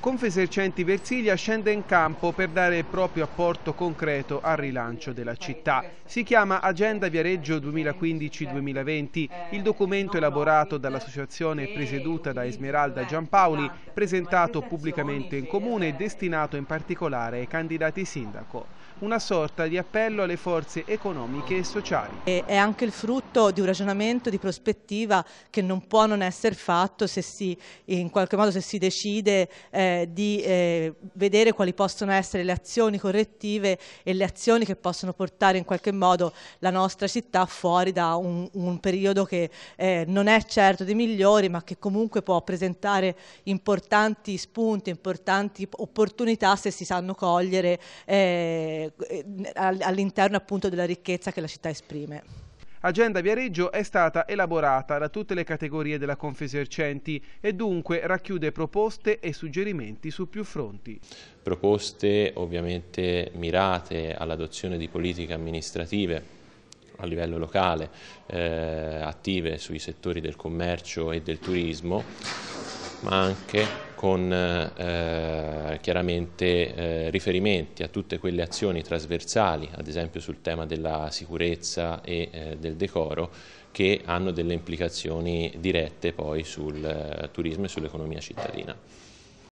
Confesercenti Versiglia scende in campo per dare il proprio apporto concreto al rilancio della città. Si chiama Agenda Viareggio 2015-2020. Il documento elaborato dall'associazione presieduta da Esmeralda Giampaoli, presentato pubblicamente in comune e destinato in particolare ai candidati sindaco. Una sorta di appello alle forze economiche e sociali. È anche il frutto di un ragionamento di prospettiva che non può non essere fatto se si, in qualche modo se si decide eh, eh, di eh, vedere quali possono essere le azioni correttive e le azioni che possono portare in qualche modo la nostra città fuori da un, un periodo che eh, non è certo dei migliori ma che comunque può presentare importanti spunti, importanti opportunità se si sanno cogliere eh, eh, all'interno appunto della ricchezza che la città esprime. Agenda Viareggio è stata elaborata da tutte le categorie della Confesercenti e dunque racchiude proposte e suggerimenti su più fronti. Proposte ovviamente mirate all'adozione di politiche amministrative a livello locale eh, attive sui settori del commercio e del turismo, ma anche con eh, eh, chiaramente eh, riferimenti a tutte quelle azioni trasversali, ad esempio sul tema della sicurezza e eh, del decoro, che hanno delle implicazioni dirette poi sul eh, turismo e sull'economia cittadina.